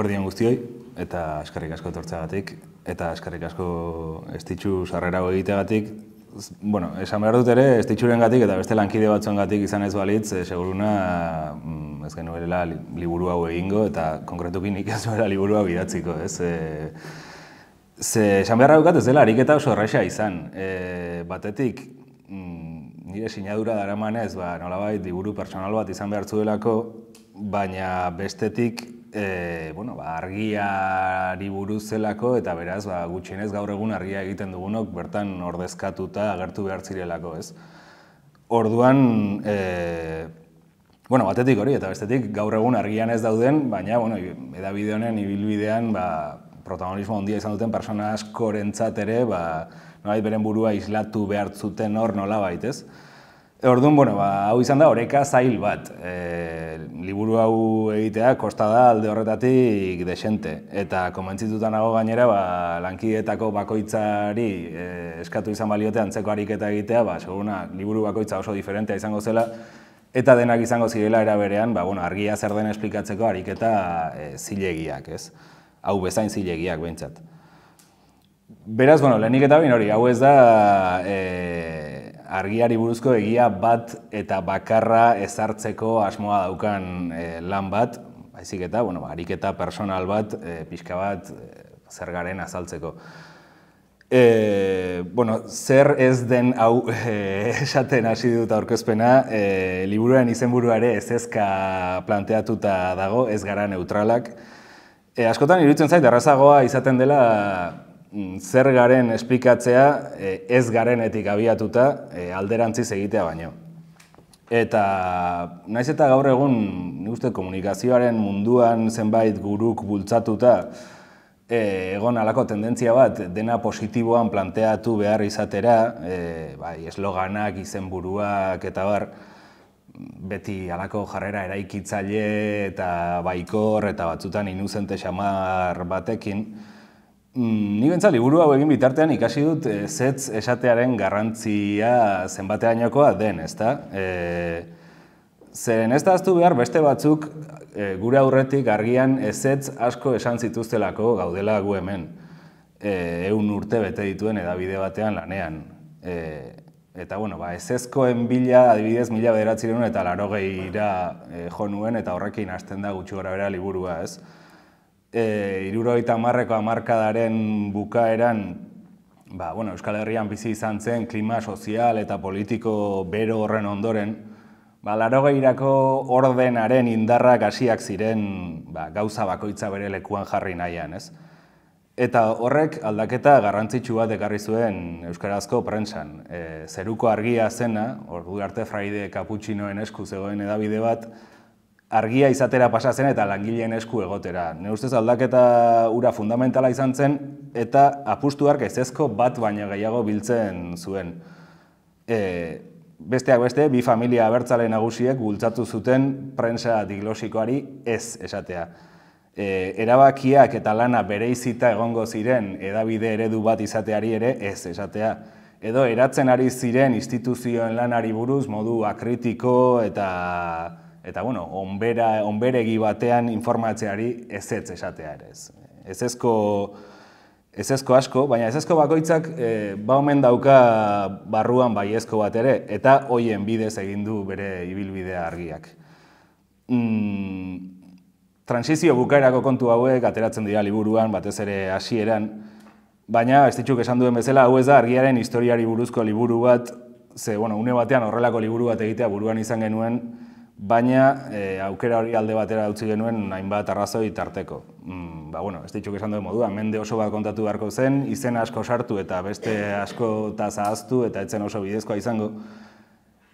eguerdi guztioi, eta eskerrik asko gatik. eta eskerrik asko estitxu sarrerago gatik. Bueno, esan behar dut ere, estitxuren gatik eta beste lankide batzuen gatik izan ez balitz, eh, seguruna mm, ez genuela liburu hau egingo, eta konkretukin ikasuela liburu hau idatziko, ez? E, ze, esan behar dut ez dela, ariketa oso erraixa izan. E, batetik, mm, nire sinadura dara manez, ba, nolabait, liburu personal bat izan behar zuelako, baina bestetik e, bueno, ba, argiari buruzelako eta beraz, ba, gutxienez gaur egun argia egiten dugunok, bertan ordezkatuta agertu behar zirelako, ez? Orduan, e, bueno, batetik hori, eta bestetik gaur egun argian ez dauden, baina, bueno, edabide honen ibilbidean, ba, protagonismo handia izan duten persona askorentzat ere, ba, nolait beren burua islatu behar zuten hor nola baitez. Orduan, bueno, ba, hau izan da horeka zail bat. E, liburu hau egitea kosta da alde horretatik desente. Eta komentzituta nago gainera, ba, lankidetako bakoitzari e, eskatu izan baliote antzeko ariketa egitea, ba, seguruna, liburu bakoitza oso diferentea izango zela, eta denak izango zirela eraberean, ba, bueno, argia zer den esplikatzeko ariketa e, zilegiak, ez? Hau bezain zilegiak, behintzat. Beraz, bueno, lehenik eta bin hori, hau ez da... E, argiari buruzko egia bat eta bakarra ezartzeko asmoa daukan eh, lan bat, baizik eta, bueno, ariketa personal bat, e, pixka bat, e, eh, zer garen azaltzeko. E, bueno, zer ez den hau esaten hasi dut aurkezpena, e, liburuan izenburua ere ez ezka planteatuta dago, ez gara neutralak. E, askotan iruditzen zait, errazagoa izaten dela Mm, zer garen esplikatzea eh, ez garenetik abiatuta eh, alderantziz egitea baino. Eta naiz eta gaur egun uste, komunikazioaren munduan zenbait guruk bultzatuta eh, egon alako tendentzia bat dena positiboan planteatu behar izatera bai, esloganak, izenburuak eta bar beti alako jarrera eraikitzaile eta baikor eta batzutan inuzente xamar batekin Mm, Ni bentsa liburu hau egin bitartean ikasi dut eh, zetz esatearen garrantzia zenbateainokoa den, ezta? E, eh, zeren ez da aztu behar beste batzuk eh, gure aurretik argian ezetz asko esan zituztelako gaudela gu hemen e, egun urte bete dituen edabide batean lanean. E, eta bueno, ba, ez ezkoen bila adibidez mila beratzireun eta laro gehira e, jo nuen eta horrekin hasten da gutxi gara bera liburua, ez? e, eta marreko amarkadaren bukaeran ba, bueno, Euskal Herrian bizi izan zen klima sozial eta politiko bero horren ondoren, ba, laro gehirako ordenaren indarrak hasiak ziren ba, gauza bakoitza bere lekuan jarri nahian, ez? Eta horrek aldaketa garrantzitsu bat ekarri zuen Euskarazko prentsan. E, zeruko argia zena, ordu arte fraide kaputxinoen esku zegoen edabide bat, argia izatera pasa eta langileen esku egotera. Ne aldaketa ura fundamentala izan zen eta apustuak ezezko bat baina gehiago biltzen zuen. E, besteak beste, bi familia abertzale nagusiek gultzatu zuten prensa diglosikoari ez esatea. E, erabakiak eta lana bere izita egongo ziren edabide eredu bat izateari ere ez esatea. Edo eratzen ari ziren instituzioen lanari buruz modu akritiko eta eta bueno, onbera, onberegi batean informatzeari ezetz esatea ere ez. Ezezko, ezezko asko, baina ezezko bakoitzak e, ba omen dauka barruan baiezko bat ere, eta hoien bidez egin du bere ibilbidea argiak. Mm, transizio bukaerako kontu hauek ateratzen dira liburuan, batez ere hasieran, baina ez ditxuk esan duen bezala, hau ez da argiaren historiari buruzko liburu bat, ze, bueno, une batean horrelako liburu bat egitea buruan izan genuen, baina e, aukera hori alde batera utzi genuen hainbat arrazoi tarteko. Mm, ba, bueno, ez ditxuk esan duen modua, mende oso bat kontatu beharko zen, izena asko sartu eta beste asko eta zahaztu eta etzen oso bidezkoa izango.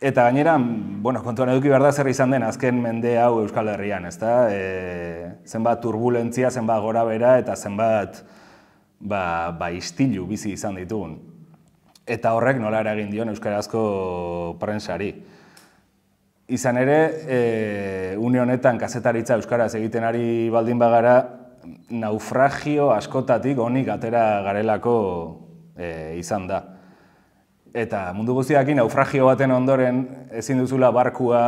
Eta gainera, bueno, kontuan eduki behar da zer izan den azken mende hau Euskal Herrian, ez da? E, zenbat turbulentzia, zenbat gora bera eta zenbat ba, ba istilu bizi izan ditugun. Eta horrek nola eragin dion Euskarazko prensari. Izan ere, e, une honetan kazetaritza euskaraz egiten ari baldin bagara, naufragio askotatik honik atera garelako e, izan da. Eta mundu guztiakin naufragio baten ondoren ezin duzula barkua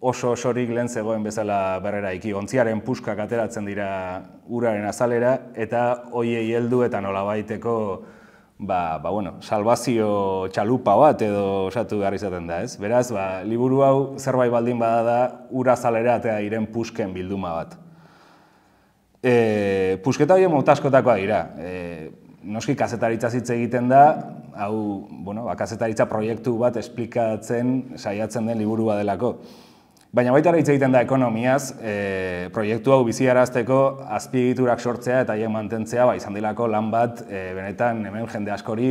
oso osorik lehen zegoen bezala berrera iki. Ontziaren puskak ateratzen dira uraren azalera eta hoiei heldu eta nolabaiteko ba, ba, bueno, salvazio txalupa bat edo osatu behar da, ez? Beraz, ba, liburu hau zerbait baldin bada da ura zalera eta iren pusken bilduma bat. E, pusketa horien dira. E, noski kazetaritza zitze egiten da, hau, bueno, ba, kazetaritza proiektu bat esplikatzen, saiatzen den liburu badelako. Baina baita hitz egiten da ekonomiaz, e, proiektu hau biziarazteko azpiegiturak sortzea eta hien mantentzea ba, izan dilako lan bat e, benetan hemen jende askori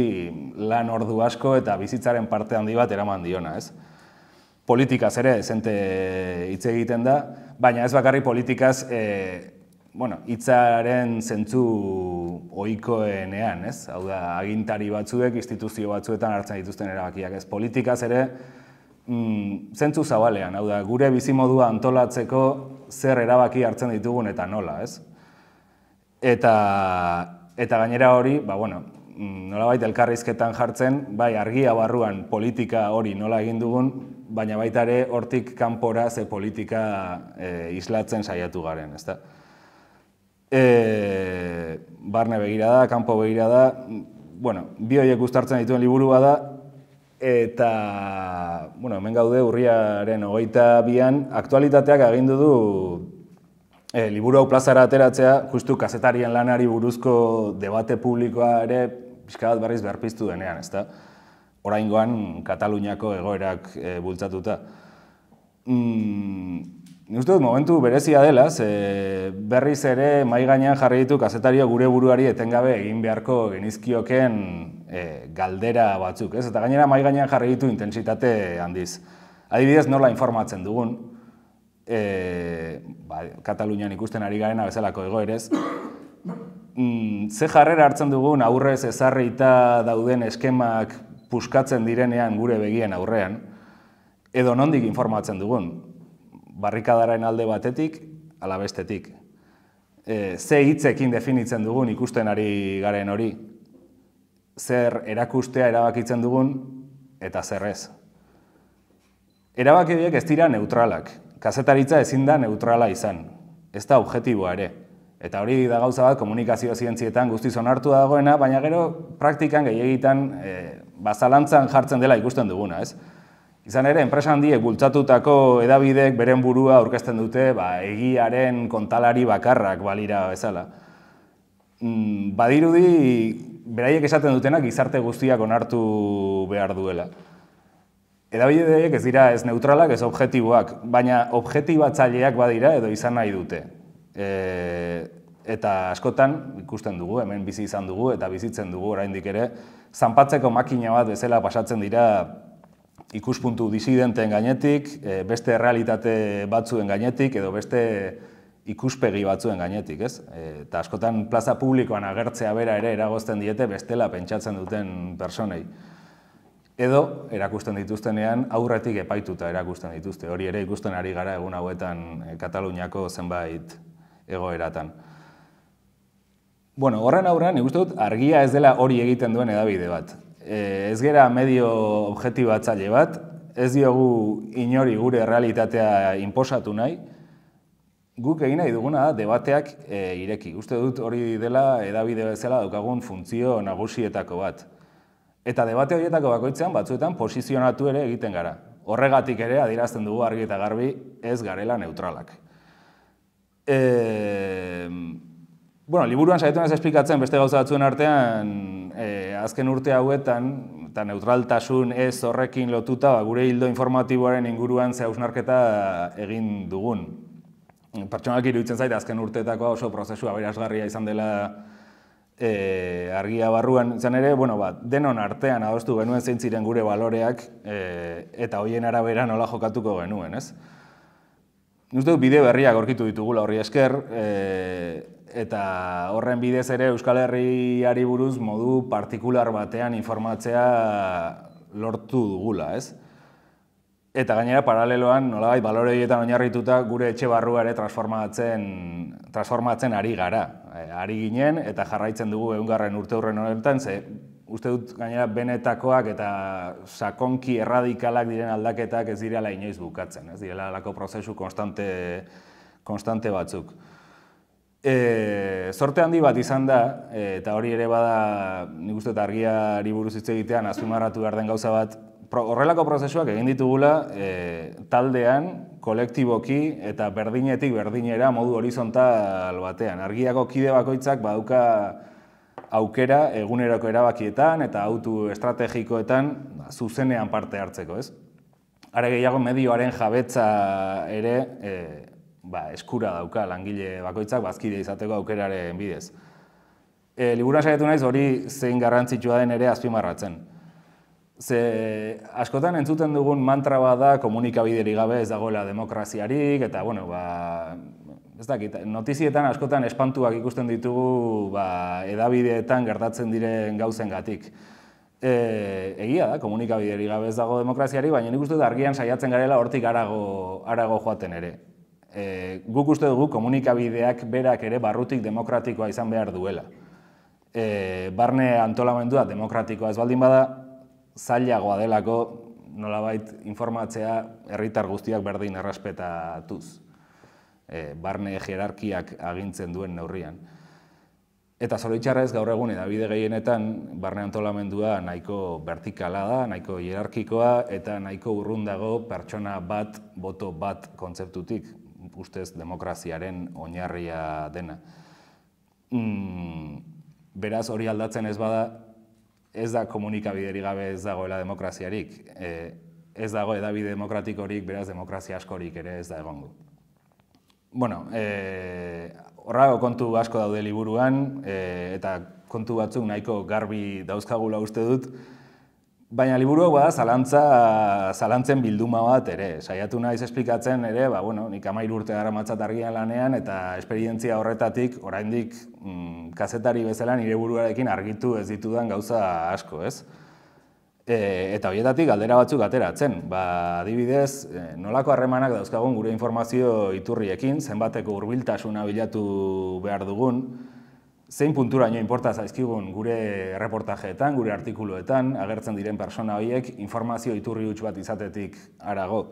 lan ordu asko eta bizitzaren parte handi bat eraman diona, ez? Politikaz ere zente hitz egiten da, baina ez bakarri politikaz e, bueno, hitzaren zentzu oikoenean, ez? Hau da, agintari batzuek, instituzio batzuetan hartzen dituzten erabakiak, ez? Politikaz ere, mm, zentzu zabalean, hau da, gure bizimodua antolatzeko zer erabaki hartzen ditugun eta nola, ez? Eta, eta gainera hori, ba, bueno, mm, nolabait elkarrizketan jartzen, bai argia barruan politika hori nola egin dugun, baina baita ere hortik kanpora ze politika e, islatzen saiatu garen, ezta? E, barne begira da, kanpo begira da, mm, bueno, bi horiek gustartzen dituen liburu bada, Eta, bueno, hemen gaude urriaren hogeita bian, aktualitateak agindu du e, liburu hau plazara ateratzea, justu kazetarien lanari buruzko debate publikoa ere pixka bat berriz berpiztu denean, ezta? Oraingoan Kataluniako egoerak e, bultzatuta. Mm, Ni uste dut momentu berezia dela, ze berriz ere mai gainean jarri ditu kazetaria gure buruari etengabe egin beharko genizkioken e, galdera batzuk, ez? Eta gainera mai gainean jarri ditu intentsitate handiz. Adibidez, nola informatzen dugun e, ba, Katalunian ikusten ari garena bezalako egoerez, mm, ze jarrera hartzen dugun aurrez ezarrita dauden eskemak puskatzen direnean gure begien aurrean edo nondik informatzen dugun barrikadaren alde batetik alabestetik. E, ze hitzekin definitzen dugun ikusten ari garen hori, zer erakustea erabakitzen dugun eta zer ez. ez dira neutralak. Kazetaritza ezin da neutrala izan. Ez da objetiboa ere. Eta hori da gauza bat komunikazio zientzietan guztiz onartu dagoena, baina gero praktikan gehiagitan e, eh, bazalantzan jartzen dela ikusten duguna, ez? Izan ere, enpresan handiek bultzatutako edabidek beren burua aurkezten dute ba, egiaren kontalari bakarrak balira bezala. Mm, badirudi beraiek esaten dutenak gizarte guztiak onartu behar duela. Eda ez dira ez neutralak, ez objektiboak, baina objektibatzaileak badira edo izan nahi dute. E, eta askotan ikusten dugu, hemen bizi izan dugu eta bizitzen dugu oraindik ere, zanpatzeko makina bat bezala pasatzen dira ikuspuntu disidenten gainetik, e, beste realitate batzuen gainetik edo beste ikuspegi batzuen gainetik, ez? E, eta askotan plaza publikoan agertzea bera ere eragozten diete bestela pentsatzen duten personei. Edo, erakusten dituztenean, aurretik epaituta erakusten dituzte. Hori ere ikusten ari gara egun hauetan e, Kataluniako zenbait egoeratan. Bueno, horren aurran, ikustu dut, argia ez dela hori egiten duen edabide bat. E, ez gera medio objektibatzaile bat, ez diogu inori gure realitatea inposatu nahi, guk egin nahi duguna da debateak eh, ireki. Uste dut hori dela edabide bezala daukagun funtzio nagusietako bat. Eta debate horietako bakoitzean batzuetan posizionatu ere egiten gara. Horregatik ere adierazten dugu argi eta garbi ez garela neutralak. E, bueno, liburuan saietu ez esplikatzen beste gauza batzuen artean e, azken urte hauetan eta neutraltasun ez horrekin lotuta ba, gure hildo informatiboaren inguruan ze hausnarketa egin dugun pertsonak iruditzen zait, azken urteetako oso prozesua aberasgarria izan dela e, argia barruan, izan ere, bueno, bat, denon artean adostu genuen zein ziren gure baloreak e, eta hoien arabera nola jokatuko genuen, ez? Uste dut bide berriak aurkitu ditugula horri esker, e, eta horren bidez ere Euskal Herriari buruz modu partikular batean informatzea lortu dugula, ez? Eta gainera, paraleloan, nolabait, balore horietan oinarrituta gure etxe barrua ere transformatzen, transformatzen ari gara. E, ari ginen, eta jarraitzen dugu egungarren urte hurren horretan, ze uste dut gainera benetakoak eta sakonki erradikalak diren aldaketak ez direla inoiz bukatzen, ez direla alako prozesu konstante, konstante batzuk. E, sorte handi bat izan da, eta hori ere bada, nik uste dut argia buruz hitz egitean, azumarratu behar den gauza bat, horrelako prozesuak egin ditugula e, taldean, kolektiboki eta berdinetik berdinera modu horizontal batean. Argiako kide bakoitzak baduka aukera eguneroko erabakietan eta autu estrategikoetan ba, zuzenean parte hartzeko, ez? Are gehiago medioaren jabetza ere e, ba, eskura dauka langile bakoitzak bazkide izateko aukeraren bidez. E, eh, Liburan saietu naiz hori zein garrantzitsua den ere azpimarratzen. Ze askotan entzuten dugun mantra bat da komunikabiderik gabe ez dagoela demokraziarik, eta bueno, ba, ez dakit, notizietan askotan espantuak ikusten ditugu ba, edabideetan gertatzen diren gauzen gatik. E, egia da, komunikabiderik gabe ez dago demokraziari, baina nik uste dut argian saiatzen garela hortik arago, arago joaten ere. E, guk uste dugu komunikabideak berak ere barrutik demokratikoa izan behar duela. E, barne antolamendua demokratikoa ez baldin bada, zailagoa delako nolabait informatzea herritar guztiak berdin errespetatuz. E, barne jerarkiak agintzen duen neurrian. Eta zoritxarrez gaur egun edabide gehienetan barne antolamendua nahiko vertikala da, nahiko jerarkikoa, eta nahiko urrundago pertsona bat, boto bat kontzeptutik, ustez demokraziaren oinarria dena. Mm, beraz hori aldatzen ez bada, ez da komunikabideri gabe ez dagoela demokraziarik. E, ez dago edabide demokratikorik, beraz demokrazia askorik ere ez da egongo. Bueno, e, horrago kontu asko daude liburuan, e, eta kontu batzuk nahiko garbi dauzkagula uste dut, Baina liburuak bada zalantza, zalantzen bilduma bat ere. Saiatu naiz esplikatzen ere, ba, bueno, nik 13 urte gara matzat argian lanean, eta esperientzia horretatik, oraindik mm, kazetari bezala nire buruarekin argitu ez ditudan gauza asko, ez? E, eta horietatik galdera batzuk ateratzen. Ba, adibidez, e, nolako harremanak dauzkagun gure informazio iturriekin, zenbateko hurbiltasuna bilatu behar dugun, zein punturaino inporta zaizkigun gure reportajeetan, gure artikuluetan, agertzen diren persona horiek informazio iturri huts bat izatetik arago.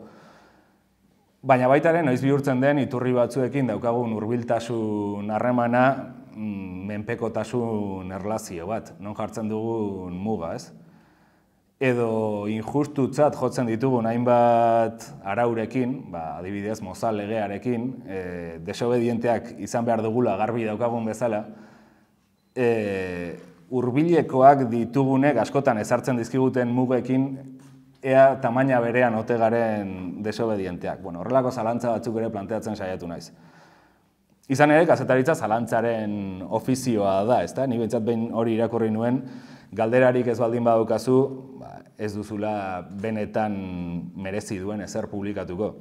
Baina baitaren, ere, noiz bihurtzen den, iturri batzuekin daukagun hurbiltasun harremana mm, menpekotasun erlazio bat, non jartzen dugun mugaz. Edo injustutzat jotzen ditugun hainbat araurekin, ba, adibidez mozal legearekin, e, desobedienteak izan behar dugula garbi daukagun bezala, e, urbilekoak ditugunek askotan ezartzen dizkiguten mugekin, ea tamaina berean ote garen desobedienteak. Bueno, horrelako zalantza batzuk ere planteatzen saiatu naiz. Izan ere, gazetaritza zalantzaren ofizioa da, ezta? Ni bentsat behin hori irakurri nuen, galderarik ez baldin badukazu, ba, ez duzula benetan merezi duen ezer publikatuko.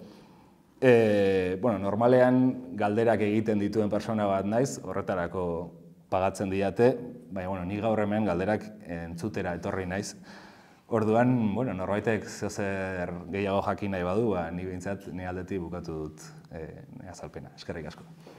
E, bueno, normalean galderak egiten dituen persona bat naiz, horretarako pagatzen diate, baina bueno, ni gaur hemen galderak entzutera etorri naiz. Orduan, bueno, norbaitek zehazer gehiago jakin nahi badu, ba ni beintzat ni aldetik bukatu dut eh azalpena. Eskerrik asko.